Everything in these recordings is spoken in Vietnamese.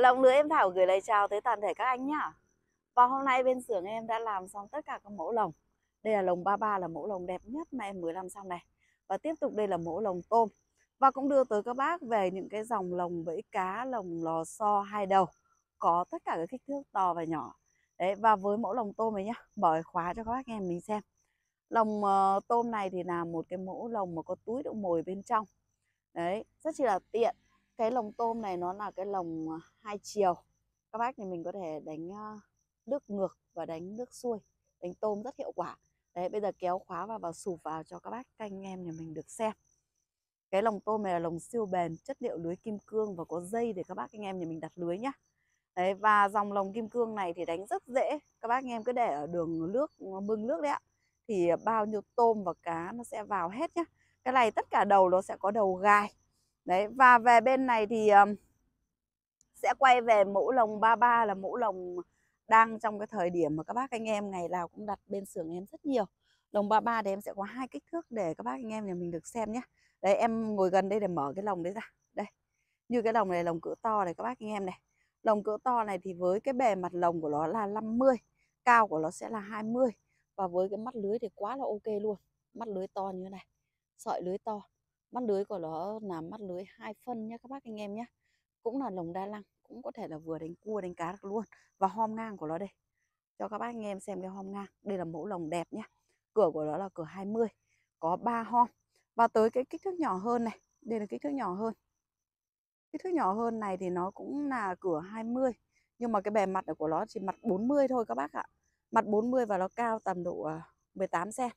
Lòng nữa em Thảo gửi lời chào tới toàn thể các anh nhá. Và hôm nay bên xưởng em đã làm xong tất cả các mẫu lồng. Đây là lồng 33 là mẫu lồng đẹp nhất mà em mới làm xong này. Và tiếp tục đây là mẫu lồng tôm. Và cũng đưa tới các bác về những cái dòng lồng bẫy cá, lồng lò xo hai đầu. Có tất cả các kích thước to và nhỏ. Đấy và với mẫu lồng tôm này nhá, mở khóa cho các bác em mình xem. Lồng ờ, tôm này thì là một cái mẫu lồng mà có túi đựng mồi bên trong. Đấy, rất chi là tiện cái lồng tôm này nó là cái lồng à, hai chiều các bác thì mình có thể đánh à, nước ngược và đánh nước xuôi đánh tôm rất hiệu quả đấy bây giờ kéo khóa vào và sụp vào cho các bác anh em nhà mình được xem cái lồng tôm này là lồng siêu bền chất liệu lưới kim cương và có dây để các bác anh em nhà mình đặt lưới nhá đấy và dòng lồng kim cương này thì đánh rất dễ các bác anh em cứ để ở đường nước bưng ờ, nước đấy ạ thì bao nhiêu tôm và cá nó sẽ vào hết nhá cái này tất cả đầu nó sẽ có đầu gai đấy và về bên này thì um, sẽ quay về mũ lồng 33 là mũ lồng đang trong cái thời điểm mà các bác anh em ngày nào cũng đặt bên xưởng em rất nhiều lồng 33 thì em sẽ có hai kích thước để các bác anh em nhà mình được xem nhé đấy em ngồi gần đây để mở cái lồng đấy ra đây như cái lồng này lồng cỡ to này các bác anh em này lồng cỡ to này thì với cái bề mặt lồng của nó là 50 cao của nó sẽ là 20 và với cái mắt lưới thì quá là ok luôn mắt lưới to như thế này sợi lưới to mắt lưới của nó là mắt lưới hai phân nhé các bác anh em nhé cũng là lồng đa lăng cũng có thể là vừa đánh cua đánh cá được luôn và hom ngang của nó đây cho các bác anh em xem cái hom ngang đây là mẫu lồng đẹp nhá cửa của nó là cửa 20 có 3 hom và tới cái kích thước nhỏ hơn này đây là kích thước nhỏ hơn kích thước nhỏ hơn này thì nó cũng là cửa 20 nhưng mà cái bề mặt của nó chỉ mặt 40 thôi các bác ạ mặt 40 và nó cao tầm độ 18 à, cm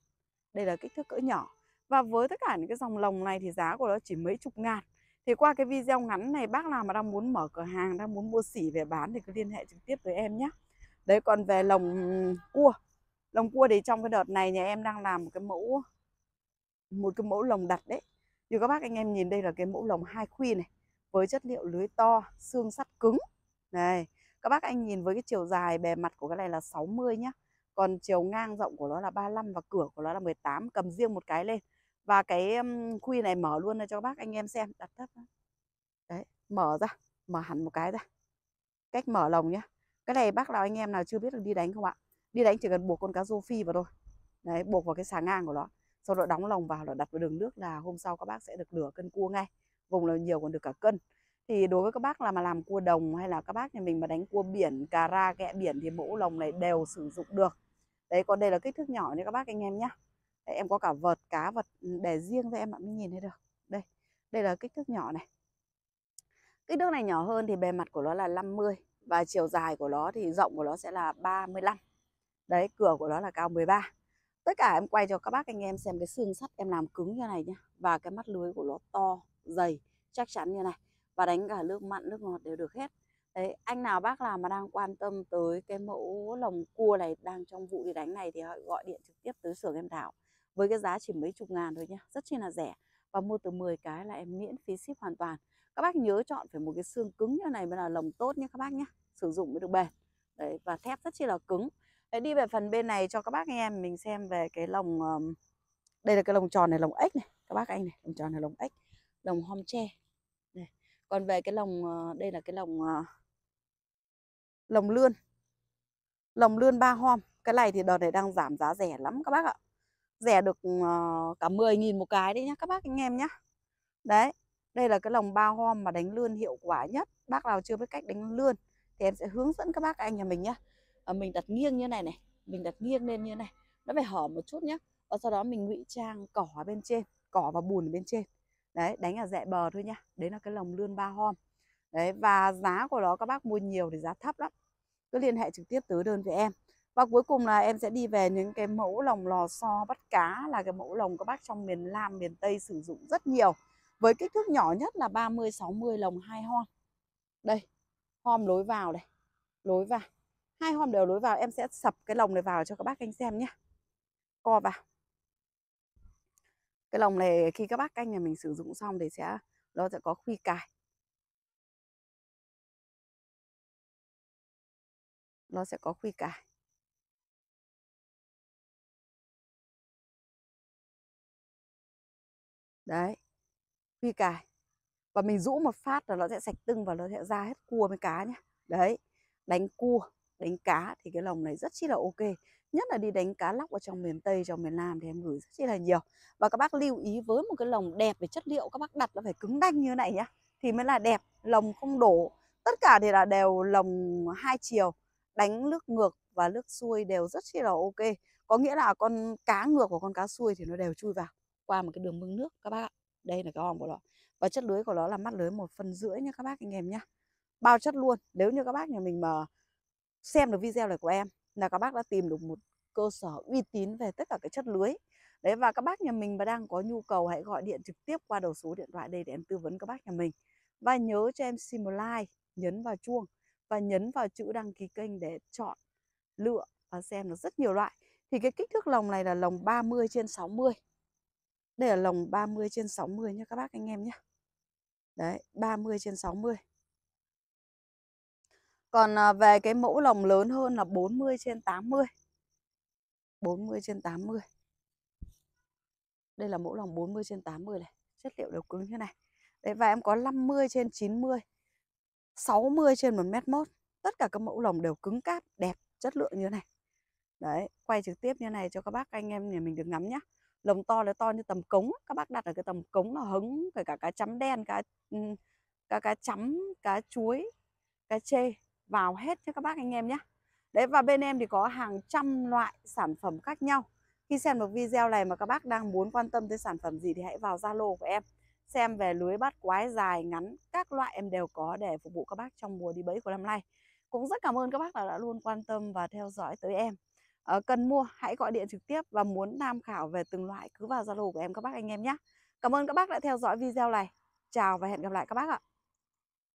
đây là kích thước cỡ nhỏ và với tất cả những cái dòng lồng này thì giá của nó chỉ mấy chục ngàn Thì qua cái video ngắn này bác nào mà đang muốn mở cửa hàng, đang muốn mua sỉ về bán thì cứ liên hệ trực tiếp với em nhé Đấy còn về lồng cua Lồng cua thì trong cái đợt này nhà em đang làm một cái mẫu Một cái mẫu lồng đặt đấy Như các bác anh em nhìn đây là cái mẫu lồng hai khuy này Với chất liệu lưới to, xương sắt cứng Này các bác anh nhìn với cái chiều dài bề mặt của cái này là 60 nhá Còn chiều ngang rộng của nó là 35 và cửa của nó là 18 Cầm riêng một cái lên và cái khuy này mở luôn cho các bác anh em xem đặt thấp đấy mở ra mở hẳn một cái ra cách mở lồng nhé cái này bác nào anh em nào chưa biết được đi đánh không ạ đi đánh chỉ cần buộc con cá rô phi vào thôi đấy buộc vào cái xà ngang của nó sau đó đóng lồng vào rồi đặt vào đường nước là hôm sau các bác sẽ được nửa cân cua ngay vùng là nhiều còn được cả cân thì đối với các bác là mà làm cua đồng hay là các bác nhà mình mà đánh cua biển cà ra kẹ biển thì mẫu lồng này đều sử dụng được đấy còn đây là kích thước nhỏ nha các bác anh em nhé em có cả vợt cá vật ừ, để riêng cho em bạn mới nhìn thấy được đây đây là kích thước nhỏ này kích thước này nhỏ hơn thì bề mặt của nó là 50 và chiều dài của nó thì rộng của nó sẽ là 35 đấy cửa của nó là cao 13 tất cả em quay cho các bác anh em xem cái xương sắt em làm cứng như này nhá và cái mắt lưới của nó to dày chắc chắn như này và đánh cả nước mặn nước ngọt đều được hết Đấy, anh nào bác nào mà đang quan tâm tới cái mẫu lồng cua này đang trong vụ đi đánh này thì họ gọi điện trực tiếp tới xưởng em Thảo với cái giá chỉ mấy chục ngàn thôi nhá rất chi là rẻ và mua từ 10 cái là em miễn phí ship hoàn toàn các bác nhớ chọn phải một cái xương cứng như này mới là lồng tốt nhé các bác nhé sử dụng mới được bền đấy và thép rất chi là cứng đấy, đi về phần bên này cho các bác em mình xem về cái lồng um, đây là cái lồng tròn này lồng ếch này các bác anh này lồng tròn này lồng ếch lồng hom tre này. còn về cái lồng ờ, đây là cái lồng uh, lồng lươn lồng lươn ba hom cái này thì đợt này đang giảm giá rẻ lắm các bác ạ rẻ được ờ, cả 10.000 một cái đấy nhá các bác anh em nhá. Đấy, đây là cái lồng ba hôm mà đánh lươn hiệu quả nhất. Bác nào chưa biết cách đánh lươn thì em sẽ hướng dẫn các bác anh nhà mình nhá. À, mình đặt nghiêng như này này, mình đặt nghiêng lên như này. Nó phải hở một chút nhá. Và ờ, sau đó mình ngụy trang cỏ bên trên, cỏ và bùn bên trên. Đấy, đánh ở rẽ bờ thôi nhá. Đấy là cái lồng lươn ba hôm. Đấy và giá của nó các bác mua nhiều thì giá thấp lắm. Cứ liên hệ trực tiếp tới đơn với em và cuối cùng là em sẽ đi về những cái mẫu lồng lò xo bắt cá là cái mẫu lồng các bác trong miền Nam, miền Tây sử dụng rất nhiều. Với kích thước nhỏ nhất là 30-60 lồng hai hom. Đây, hom lối vào đây, lối vào. Hai hom đều lối vào, em sẽ sập cái lồng này vào cho các bác anh xem nhé. Co vào. Cái lồng này khi các bác canh này mình sử dụng xong thì sẽ nó sẽ có khuy cài. Nó sẽ có khuy cài. đấy phi cài và mình rũ một phát là nó sẽ sạch tưng và nó sẽ ra hết cua với cá nhé đấy đánh cua đánh cá thì cái lồng này rất chi là ok nhất là đi đánh cá lóc ở trong miền Tây trong miền Nam thì em gửi rất chi là nhiều và các bác lưu ý với một cái lồng đẹp về chất liệu các bác đặt nó phải cứng đanh như này nhá thì mới là đẹp lồng không đổ tất cả thì là đều lồng hai chiều đánh nước ngược và nước xuôi đều rất chi là ok có nghĩa là con cá ngược và con cá xuôi thì nó đều chui vào qua một cái đường mương nước các bác ạ đây là cái hòm của nó và chất lưới của nó là mắt lưới một phần rưỡi nha các bác anh em nhá bao chất luôn nếu như các bác nhà mình mà xem được video này của em là các bác đã tìm được một cơ sở uy tín về tất cả cái chất lưới đấy và các bác nhà mình mà đang có nhu cầu hãy gọi điện trực tiếp qua đầu số điện thoại đây để em tư vấn các bác nhà mình và nhớ cho em xin một like nhấn vào chuông và nhấn vào chữ đăng ký kênh để chọn lựa và xem được rất nhiều loại thì cái kích thước lồng này là lồng 30 trên 60 đây là lồng 30 trên 60 nha các bác anh em nhé đấy 30 trên 60 còn à, về cái mẫu lồng lớn hơn là 40 trên 80 40 trên 80 đây là mẫu lòng 40 trên 80 này Chất liệu đều cứng như này Đấy, Và em có 50 trên 90 60 trên 1 mét mốt Tất cả các mẫu lồng đều cứng cáp Đẹp, chất lượng như này Đấy, quay trực tiếp như này cho các bác anh em nhà mình được ngắm nhé lồng to là to như tầm cống các bác đặt ở cái tầm cống là hứng kể cả cá chấm đen cá ừ, cá cá chấm cá chuối cá chê vào hết cho các bác anh em nhé đấy và bên em thì có hàng trăm loại sản phẩm khác nhau khi xem được video này mà các bác đang muốn quan tâm tới sản phẩm gì thì hãy vào zalo của em xem về lưới bắt quái dài ngắn các loại em đều có để phục vụ các bác trong mùa đi bẫy của năm nay cũng rất cảm ơn các bác đã, đã luôn quan tâm và theo dõi tới em Ờ, cần mua hãy gọi điện trực tiếp và muốn tham khảo về từng loại cứ vào Zalo của em các bác anh em nhé. Cảm ơn các bác đã theo dõi video này. Chào và hẹn gặp lại các bác ạ.